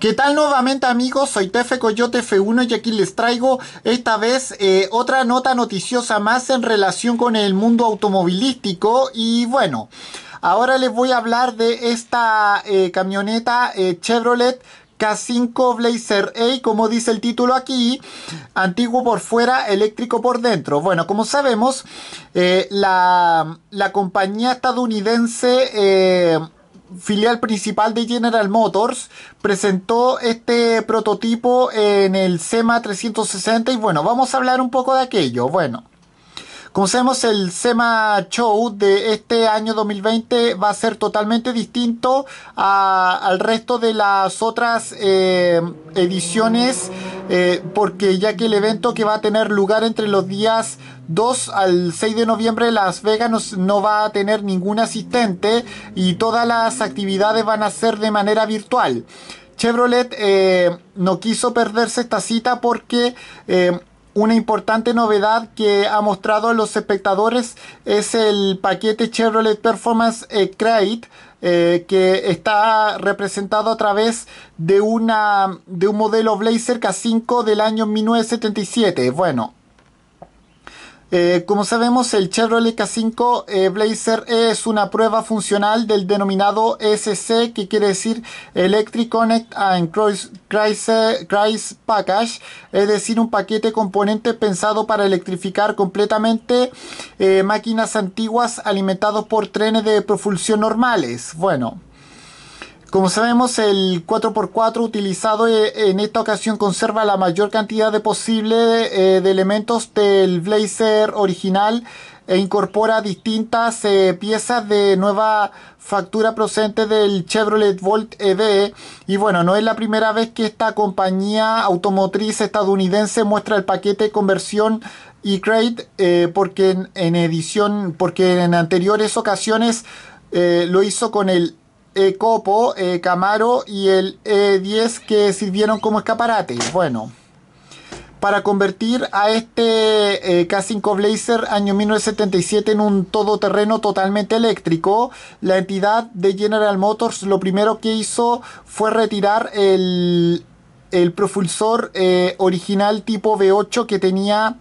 ¿Qué tal nuevamente amigos? Soy Tefe Coyote F1 y aquí les traigo esta vez eh, otra nota noticiosa más en relación con el mundo automovilístico y bueno, ahora les voy a hablar de esta eh, camioneta eh, Chevrolet K5 Blazer A, como dice el título aquí, antiguo por fuera, eléctrico por dentro. Bueno, como sabemos, la, la, compañía estadounidense eh, filial principal de General Motors, presentó este prototipo en el SEMA 360 y bueno, vamos a hablar un poco de aquello. Bueno, como sabemos el SEMA Show de este año 2020 va a ser totalmente distinto al resto de las otras eh, ediciones eh, porque ya que el evento que va a tener lugar entre los días 2 al 6 de noviembre Las Vegas no, va a tener ningún asistente y todas las actividades van a ser de manera virtual. Chevrolet eh, no quiso perderse esta cita porque eh, una importante novedad que ha mostrado a los espectadores es el paquete Chevrolet Performance eh, Crate, eh, que está representado a través de, una, de un modelo Blazer K5 del año 1977. Bueno, eh, como sabemos, el Chevrolet K5 eh, Blazer es una prueba funcional del denominado SC, que quiere decir Electric Connect and Chrysler Package, es decir, un paquete componente pensado para electrificar completamente eh, máquinas antiguas alimentados por trenes de propulsión normales. Bueno. Como sabemos, el 4x4 utilizado eh, en esta ocasión conserva la mayor cantidad de posible eh, de, elementos del blazer original e incorpora distintas eh, piezas de nueva factura procedente del Chevrolet Volt EV y bueno, no es la primera vez que esta compañía automotriz estadounidense muestra el paquete de conversión e crate porque en, edición porque en anteriores ocasiones lo hizo con el eh, Copo, eh, Camaro y el E10 que sirvieron como escaparate. Bueno, para convertir a este eh, K5 Blazer año 1977 en un todoterreno totalmente eléctrico, la entidad de General Motors lo primero que hizo fue retirar el, el propulsor original tipo V8 que tenía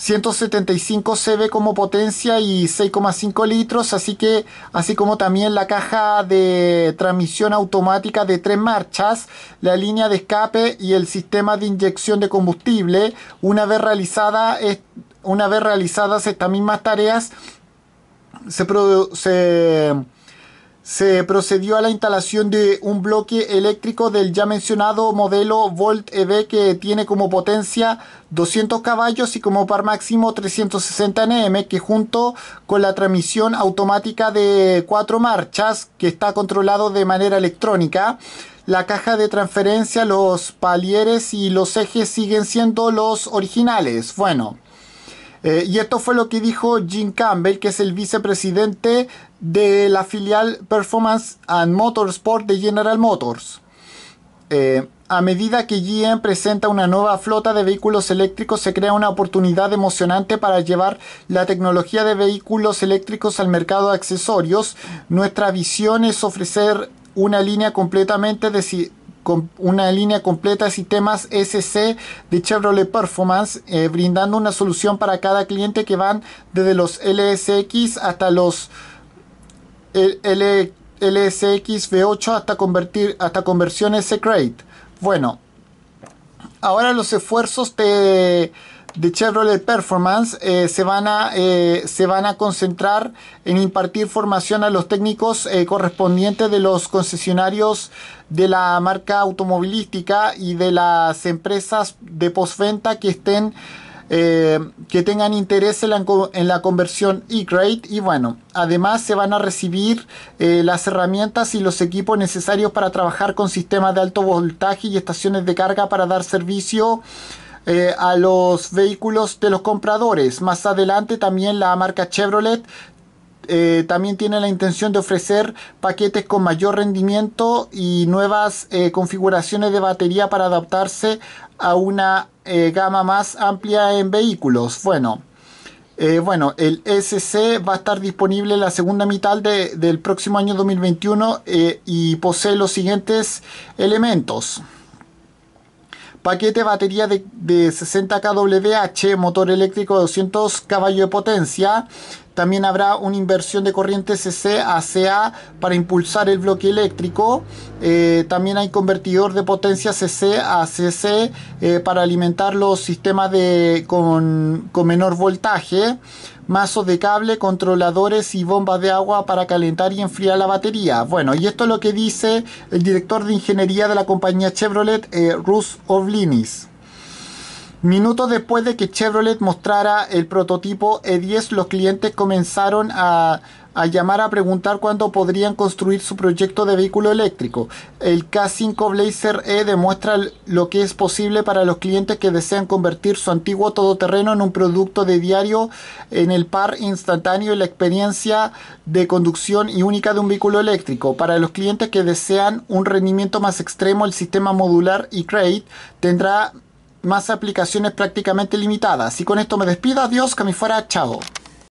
175 CV como potencia y 6,5 litros, así que así como también la caja de transmisión automática de tres marchas, la línea de escape y el sistema de inyección de combustible. Una vez realizada una vez realizadas estas mismas tareas se, se se procedió a la instalación de un bloque eléctrico del ya mencionado modelo Volt EV que tiene como potencia 200 caballos y como par máximo 360 Nm que junto con la transmisión automática de cuatro marchas que está controlado de manera electrónica la caja de transferencia, los palieres y los ejes siguen siendo los originales. Bueno, eh, y esto fue lo que dijo Jim Campbell, que es el vicepresidente de la filial Performance and Motorsport de General Motors. Eh, a medida que GM presenta una nueva flota de vehículos eléctricos, se crea una oportunidad emocionante para llevar la tecnología de vehículos eléctricos al mercado de accesorios. Nuestra visión es ofrecer una línea completamente de con una línea completa de sistemas SC de Chevrolet Performance, eh, brindando una solución para cada cliente que van desde los LSX hasta los LSX V8 hasta, convertir, hasta conversiones Secret. Bueno, ahora los esfuerzos de de Chevrolet Performance eh, se, van a, eh, se van a concentrar en impartir formación a los técnicos eh, correspondientes de los concesionarios de la marca automovilística y de las empresas de postventa que estén que tengan interés en la, en la conversión E-Grade y bueno, además se van a recibir las herramientas y los equipos necesarios para trabajar con sistemas de alto voltaje y estaciones de carga para dar servicio eh, a los vehículos de los compradores. Más adelante también la marca Chevrolet eh, también tiene la intención de ofrecer paquetes con mayor rendimiento y nuevas eh, configuraciones de batería para adaptarse a una gama más amplia en vehículos. Bueno, bueno, el SC va a estar disponible en la segunda mitad del próximo año 2021 y posee los siguientes elementos paquete batería de, 60 kWh, motor eléctrico de 200 caballos de potencia, también habrá una inversión de corriente CC a CA para impulsar el bloque eléctrico. Eh, también hay convertidor de potencia CC a CC eh, para alimentar los sistemas de, con, menor voltaje. Mazos de cable, controladores y bombas de agua para calentar y enfriar la batería. Bueno, y esto es lo que dice el director de ingeniería de la compañía Chevrolet, eh, Rus Ovlinis. Minutos después de que Chevrolet mostrara el prototipo E10, los clientes comenzaron a, llamar a preguntar cuándo podrían construir su proyecto de vehículo eléctrico. El K5 Blazer E demuestra lo que es posible para los clientes que desean convertir su antiguo todoterreno en un producto de diario en el par instantáneo y la experiencia de conducción y única de un vehículo eléctrico. Para los clientes que desean un rendimiento más extremo, el sistema modular y e Crate tendrá más aplicaciones prácticamente limitadas. Y con esto me despido, adiós, que me fuera, chao.